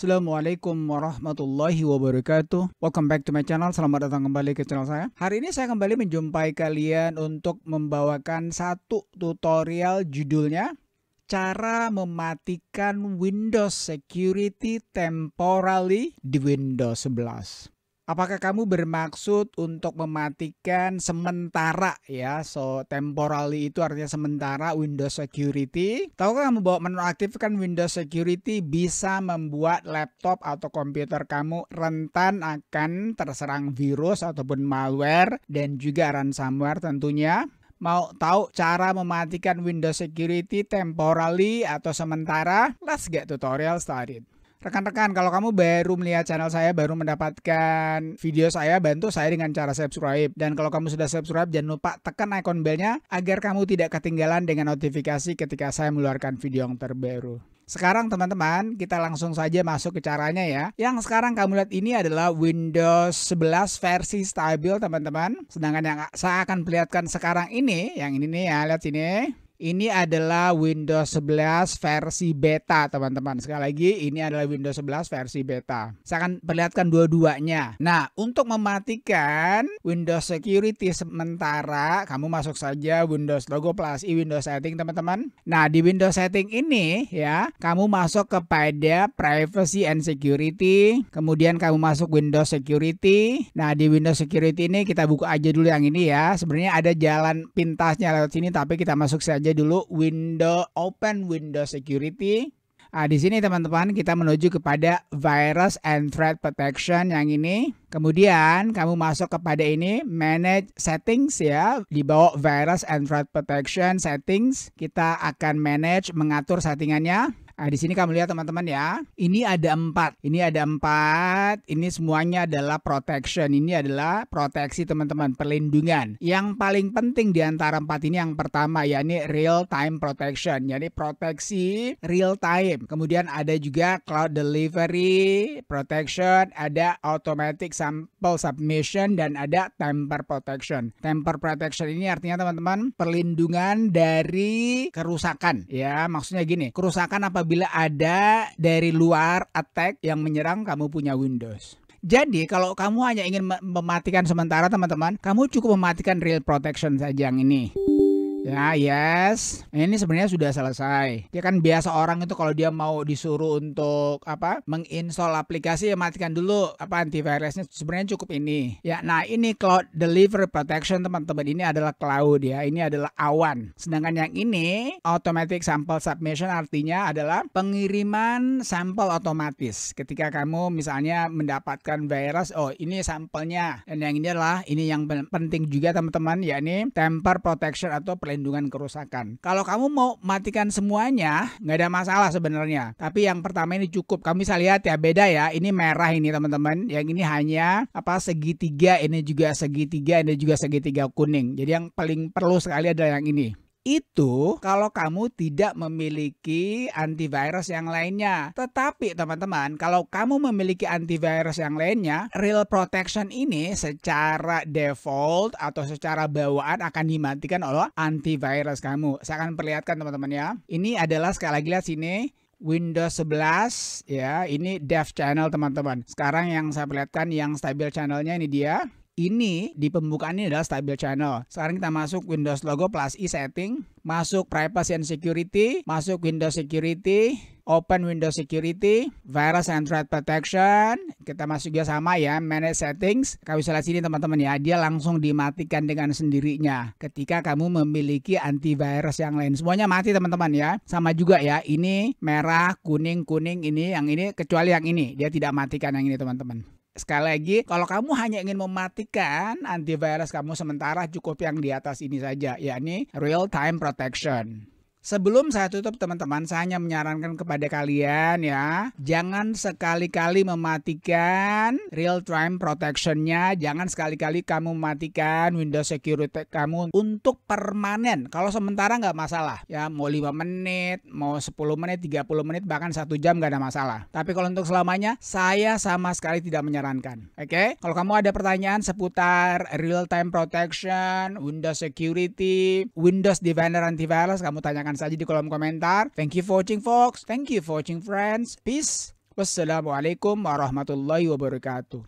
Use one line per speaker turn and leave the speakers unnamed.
Assalamualaikum warahmatullahi wabarakatuh Welcome back to my channel, selamat datang kembali ke channel saya Hari ini saya kembali menjumpai kalian untuk membawakan satu tutorial judulnya Cara mematikan Windows Security Temporally di Windows 11 Apakah kamu bermaksud untuk mematikan sementara ya? So temporally itu artinya sementara Windows Security. Tahu kan kamu bahwa menonaktifkan Windows Security bisa membuat laptop atau komputer kamu rentan akan terserang virus ataupun malware dan juga ransomware tentunya. Mau tahu cara mematikan Windows Security temporally atau sementara? Let's get tutorial started. Rekan-rekan, kalau kamu baru melihat channel saya, baru mendapatkan video saya, bantu saya dengan cara subscribe. Dan kalau kamu sudah subscribe, jangan lupa tekan ikon belnya agar kamu tidak ketinggalan dengan notifikasi ketika saya mengeluarkan video yang terbaru. Sekarang teman-teman, kita langsung saja masuk ke caranya ya. Yang sekarang kamu lihat ini adalah Windows 11 versi stabil teman-teman. Sedangkan yang saya akan perlihatkan sekarang ini, yang ini nih ya, lihat sini. Ini adalah Windows 11 versi beta, teman-teman. Sekali lagi, ini adalah Windows 11 versi beta. Saya akan perlihatkan dua-duanya. Nah, untuk mematikan Windows Security sementara, kamu masuk saja Windows Logo Plus i Windows Setting, teman-teman. Nah, di Windows Setting ini ya, kamu masuk kepada Privacy and Security, kemudian kamu masuk Windows Security. Nah, di Windows Security ini kita buka aja dulu yang ini ya. Sebenarnya ada jalan pintasnya lewat sini, tapi kita masuk saja aja dulu window open window security. Nah, di sini teman-teman kita menuju kepada virus and threat protection yang ini. Kemudian kamu masuk kepada ini manage settings ya. Di bawah virus and threat protection settings kita akan manage mengatur settingannya. Nah, di sini kamu lihat teman-teman ya. Ini ada empat. Ini ada empat. Ini semuanya adalah protection. Ini adalah proteksi teman-teman, perlindungan. Yang paling penting di antara empat ini yang pertama ya ini real time protection, Jadi proteksi real time. Kemudian ada juga cloud delivery protection, ada automatic sample submission dan ada temper protection. Temper protection ini artinya teman-teman perlindungan dari kerusakan ya. Maksudnya gini, kerusakan apa apabila ada dari luar attack yang menyerang kamu punya Windows. Jadi kalau kamu hanya ingin mematikan sementara teman-teman, kamu cukup mematikan real protection saja yang ini. Ya, yes. Ini sebenarnya sudah selesai. Dia ya kan biasa orang itu kalau dia mau disuruh untuk apa? menginstal aplikasi ya matikan dulu apa antivirusnya. Sebenarnya cukup ini. Ya, nah ini cloud delivery protection teman-teman ini adalah cloud ya. Ini adalah awan. Sedangkan yang ini automatic sample submission artinya adalah pengiriman sampel otomatis. Ketika kamu misalnya mendapatkan virus, oh ini sampelnya. Dan yang ini adalah ini yang penting juga teman-teman Ya ini temper protection atau perlindungan kerusakan. Kalau kamu mau matikan semuanya, nggak ada masalah sebenarnya. Tapi yang pertama ini cukup. Kamu bisa lihat ya beda ya. Ini merah ini teman-teman. Yang ini hanya apa segitiga, ini juga segitiga, ini juga segitiga kuning. Jadi yang paling perlu sekali adalah yang ini itu kalau kamu tidak memiliki antivirus yang lainnya. Tetapi teman-teman, kalau kamu memiliki antivirus yang lainnya, real protection ini secara default atau secara bawaan akan dimatikan oleh antivirus kamu. Saya akan perlihatkan teman-teman ya. Ini adalah sekali lagi lihat sini Windows 11 ya ini dev channel teman-teman. Sekarang yang saya perlihatkan yang stabil channelnya ini dia. Ini di pembukaan ini adalah stabil channel. Sekarang kita masuk Windows logo plus i setting, masuk privacy and security, masuk Windows security, open Windows security, virus and threat protection. Kita masuk juga sama ya, manage settings. Kalau bisa lihat sini teman-teman ya, dia langsung dimatikan dengan sendirinya ketika kamu memiliki antivirus yang lain. Semuanya mati teman-teman ya. Sama juga ya, ini merah, kuning, kuning ini, yang ini kecuali yang ini. Dia tidak matikan yang ini teman-teman. Sekali lagi, kalau kamu hanya ingin mematikan antivirus kamu sementara cukup yang di atas ini saja, yakni real time protection. Sebelum saya tutup teman-teman, saya hanya menyarankan kepada kalian ya, jangan sekali-kali mematikan real time protectionnya, jangan sekali-kali kamu matikan Windows Security kamu untuk permanen. Kalau sementara nggak masalah, ya mau lima menit, mau 10 menit, 30 menit, bahkan satu jam nggak ada masalah. Tapi kalau untuk selamanya, saya sama sekali tidak menyarankan. Oke, okay? kalau kamu ada pertanyaan seputar real time protection, Windows Security, Windows Defender Antivirus, kamu tanyakan tanyakan saja di kolom komentar. Thank you for watching folks. Thank you for watching friends. Peace. Wassalamualaikum warahmatullahi wabarakatuh.